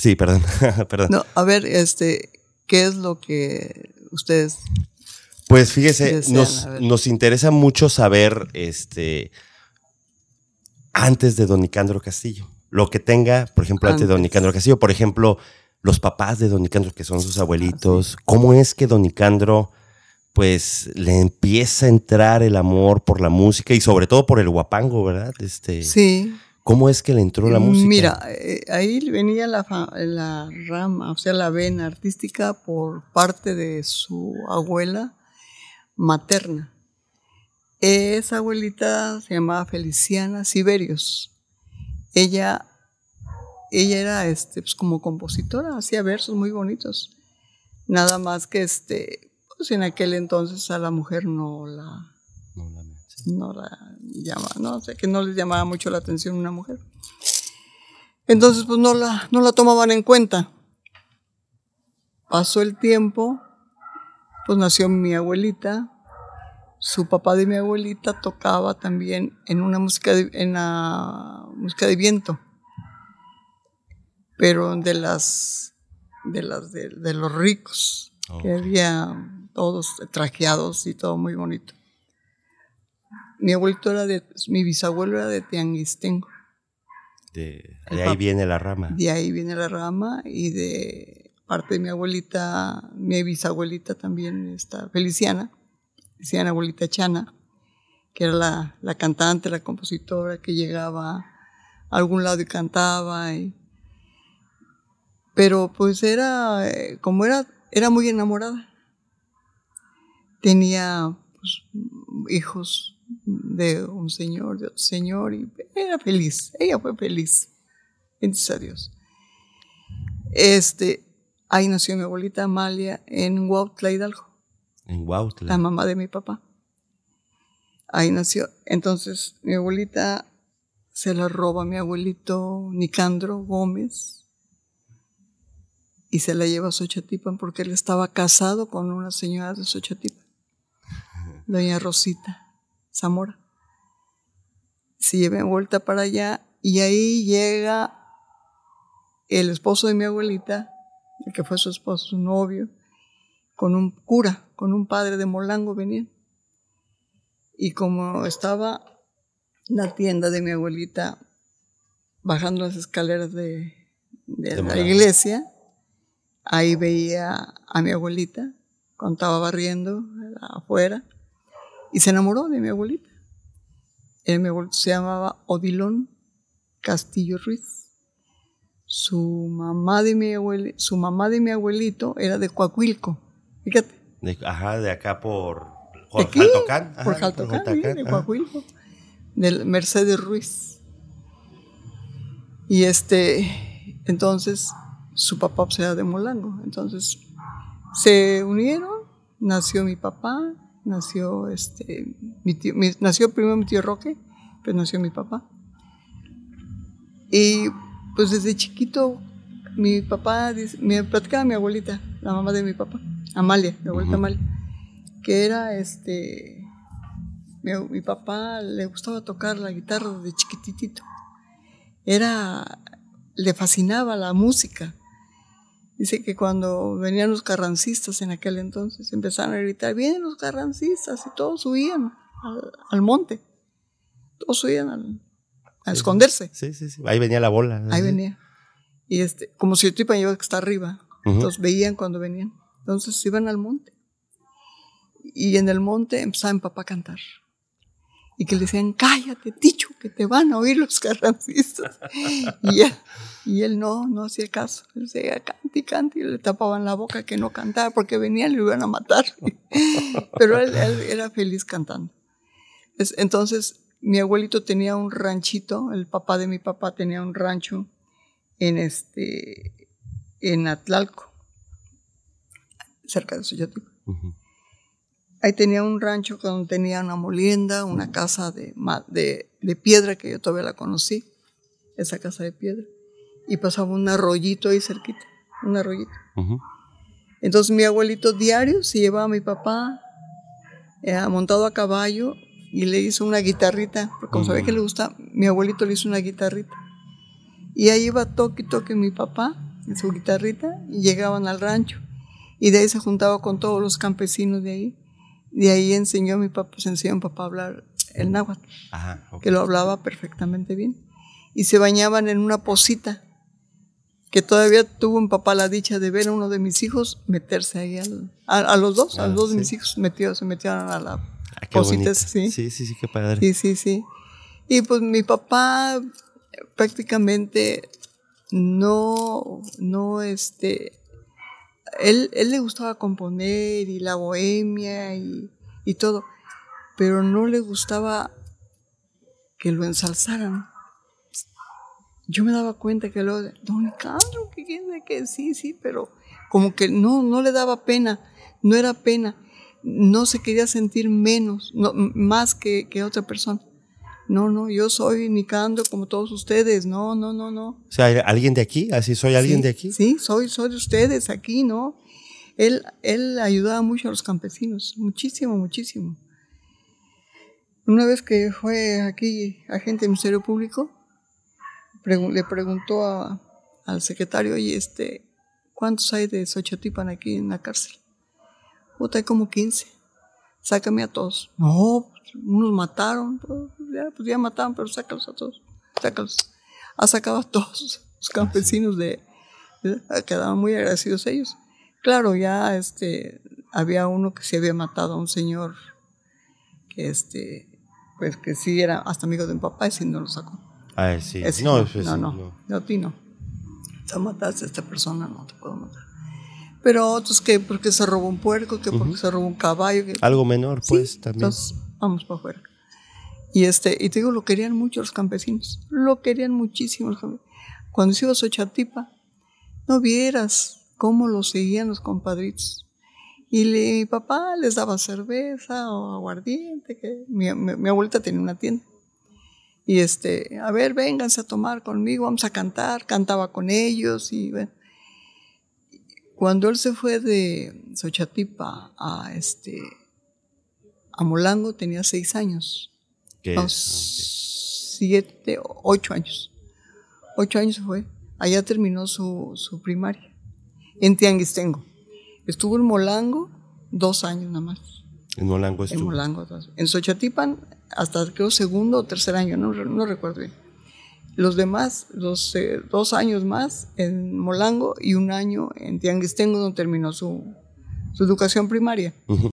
Sí, perdón, No, a ver, este, ¿qué es lo que ustedes... Pues fíjese, nos, nos, interesa mucho saber, este, antes de Don Nicandro Castillo, lo que tenga, por ejemplo, antes, de Don Nicandro Castillo, por ejemplo, los papás de Don Nicandro, que son sus ah, abuelitos, ¿cómo es que Don Nicandro pues le empieza a entrar el amor por la música y sobre todo por el guapango, ¿verdad? Este, sí. ¿Cómo es que le entró la música? Mira, eh, ahí venía la, la, rama, o sea, la vena artística por parte de su abuela materna. Esa abuelita se llamaba Feliciana Siberios. Ella, ella era este, pues, como compositora, hacía versos muy bonitos. Nada más que este, pues en aquel entonces a la mujer no la no la llama, no sé, que no les llamaba mucho la atención una mujer. Entonces, pues no la, no la tomaban en cuenta. Pasó el tiempo, pues nació mi abuelita, su papá de mi abuelita tocaba también en una música de, en la música de viento, pero de las de las de, los ricos, que había todos trajeados y todo muy bonito. Mi abuelito era de, mi bisabuelo era de Tianguistengo. De, ahí viene la rama. De ahí viene la rama y de parte de mi abuelita, mi bisabuelita también está Feliciana, Feliciana abuelita Chana, que era la, cantante, la compositora que llegaba a algún lado y cantaba. pero pues era, como era, era muy enamorada. Tenía pues, hijos de un señor, de otro señor, y era feliz, ella fue feliz, bendito a Dios. Este, ahí nació mi abuelita Amalia en Huautla, Hidalgo. En Huautla. La mamá de mi papá. Ahí nació. Entonces, mi abuelita se la roba mi abuelito Nicandro Gómez y se la lleva a Xochatipan porque él estaba casado con una señora de Xochatipan, doña Rosita. Zamora. Se lleva vuelta para allá y ahí llega el esposo de mi abuelita, el que fue su esposo, su novio, con un cura, con un padre de Molango venían. Y como estaba la tienda de mi abuelita bajando las escaleras de, la iglesia, ahí veía a mi abuelita cuando estaba barriendo afuera y se enamoró de mi abuelita. Él, eh, se llamaba Odilón Castillo Ruiz. Su mamá de mi abuelito, su mamá de mi abuelito era de Coahuilco. Fíjate. De, ajá, de acá por de Coahuilco. Del Mercedes Ruiz. Y este entonces su papá se pues, era de Molango, entonces se unieron, nació mi papá, nació, este, mi nació primero mi tío Roque, pero pues nació mi papá. Y pues desde chiquito mi papá, me platicaba mi abuelita, la mamá de mi papá, Amalia, mi abuelita Amalia, que era este, mi, papá le gustaba tocar la guitarra desde chiquititito. Era, le fascinaba la música. Dice que cuando venían los carrancistas en aquel entonces, empezaron a gritar, vienen los carrancistas y todos huían al, monte. Todos huían a esconderse. Sí, sí, sí. Ahí venía la bola. Ahí venía. Y este, como si tripán iba que está arriba. Entonces veían cuando venían. Entonces iban al monte. Y en el monte empezaba mi papá a cantar y que le decían, cállate, Ticho, que te van a oír los carrancistas. y, él, no, no hacía caso. Él decía, cante, cante, y le tapaban la boca que no cantaba porque venían y lo iban a matar. Pero él, era feliz cantando. entonces, mi abuelito tenía un ranchito, el papá de mi papá tenía un rancho en, este, en Atlalco, cerca de Soyotipo. Ahí tenía un rancho donde tenía una molienda, una casa de, de, piedra que yo todavía la conocí, esa casa de piedra. Y pasaba un arroyito ahí cerquita, un arroyito. Entonces mi abuelito diario se llevaba a mi papá eh, montado a caballo y le hizo una guitarrita, porque como uh que le gusta, mi abuelito le hizo una guitarrita. Y ahí iba toque y toque mi papá en su guitarrita y llegaban al rancho. Y de ahí se juntaba con todos los campesinos de ahí. Y ahí enseñó mi papá, se pues enseñó a mi papá a hablar el náhuatl, que lo hablaba perfectamente bien. Y se bañaban en una posita, que todavía tuvo mi papá la dicha de ver a uno de mis hijos meterse ahí, a, los dos, a ah, los dos de mis hijos metidos, se metieron a la ah, posita. ¿sí? sí, sí, sí, qué padre. Sí, sí, sí. Y pues mi papá prácticamente no, no, este, él, le gustaba componer y la bohemia y, todo, pero no le gustaba que lo ensalzaran. Yo me daba cuenta que lo, don Nicandro, que quién sí, sí, pero como que no, no le daba pena, no era pena, no se quería sentir menos, más que, que otra persona no, no, yo soy nicando como todos ustedes, no, no, no, no. O sea, ¿alguien de aquí? ¿Así soy alguien de aquí? Sí, soy, soy de ustedes aquí, ¿no? Él, él ayudaba mucho a los campesinos, muchísimo, muchísimo. Una vez que fue aquí agente del Ministerio Público, le preguntó al secretario, oye, este, ¿cuántos hay de Xochitipan aquí en la cárcel? Puta, hay como 15. Sácame a todos. No, unos mataron, pues ya, pues ya pero sácalos a todos, sácalos. Ha sacado a todos los ah, campesinos de, quedaban muy agradecidos ellos. Claro, ya este, había uno que se había matado a un señor que este, pues que si era hasta amigo de mi papá y sí no lo sacó. Ah, sí. no, no, no, a ti no. Te mataste a esta persona, no te puedo matar. Pero otros que porque se robó un puerco, que porque se robó un caballo. Algo menor, pues, también vamos para afuera. Y, este, y te digo, lo querían mucho los campesinos, lo querían muchísimo. Cuando se iba a Xochatipa, no vieras cómo lo seguían los compadritos. Y le, mi papá les daba cerveza o aguardiente, que mi, abuelita tenía una tienda. Y este, a ver, vénganse a tomar conmigo, vamos a cantar, cantaba con ellos y Cuando él se fue de Xochatipa a este a Molango tenía seis años. ¿Qué ah, Siete, ocho años. Ocho años fue. Allá terminó su, primaria. En Tianguistengo. Estuvo en Molango dos años nada más. En Molango estuvo. En Molango. En Xochatipan hasta creo segundo o tercer año, no, no recuerdo bien. Los demás, los, eh, dos años más en Molango y un año en Tianguistengo donde terminó su, educación primaria.